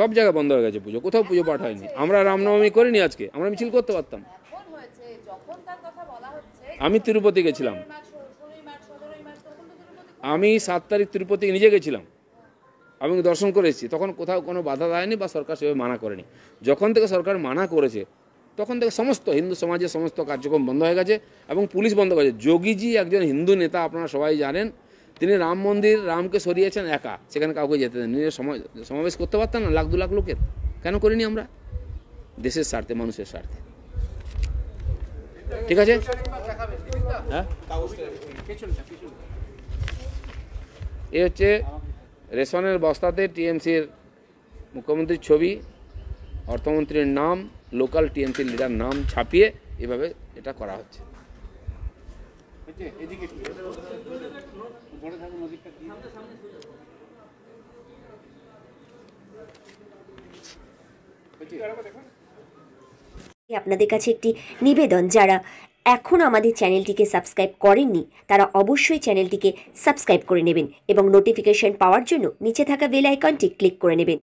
সব জায়গা বন্ধ হয়ে গেছে পুজো কোথাও পুজো পাঠ হয়নি আচ্ছা, আমরা রামনবমী করিনি আজকে আমরা মিছিল করতে পারতাম আমি তিরুপতি গেছিলাম আমি সাত তারিখ তিরুপতি নিজে গেছিলাম আমি দর্শন করেছি তখন কোথাও কোনো বাধা দেয়নি বা সরকার সেভাবে মানা করেনি যখন থেকে সরকার মানা করেছে তখন থেকে সমস্ত হিন্দু সমাজের সমস্ত কার্যক্রম বন্ধ হয়ে গেছে এবং পুলিশ বন্ধ হয়ে গেছে যোগীজি একজন হিন্দু নেতা আপনারা সবাই জানেন তিনি রাম মন্দির রামকে সরিয়েছেন একা সেখানে কাউকে যেতে দেন নিজের সমাবেশ করতে পারতেন না লাখ দু লাখ লোকের কেন করিনি আমরা দেশের স্বার্থে মানুষের স্বার্থে ঠিক আছে হ্যাঁ? এ হচ্ছে রেশনের বস্তাতে টিএমসির মুখ্যমন্ত্রীর ছবি অর্থমন্ত্রীর নাম লোকাল টিএমসির লিডার নাম ছাপিয়ে এভাবে এটা করা হচ্ছে আপনাদের কাছে একটি নিবেদন যারা এখন আমাদের চ্যানেলটিকে সাবস্ক্রাইব করেননি তারা অবশ্যই চ্যানেলটিকে সাবস্ক্রাইব করে নেবেন এবং নোটিফিকেশন পাওয়ার জন্য নিচে থাকা বেল আইকনটি ক্লিক করে নেবেন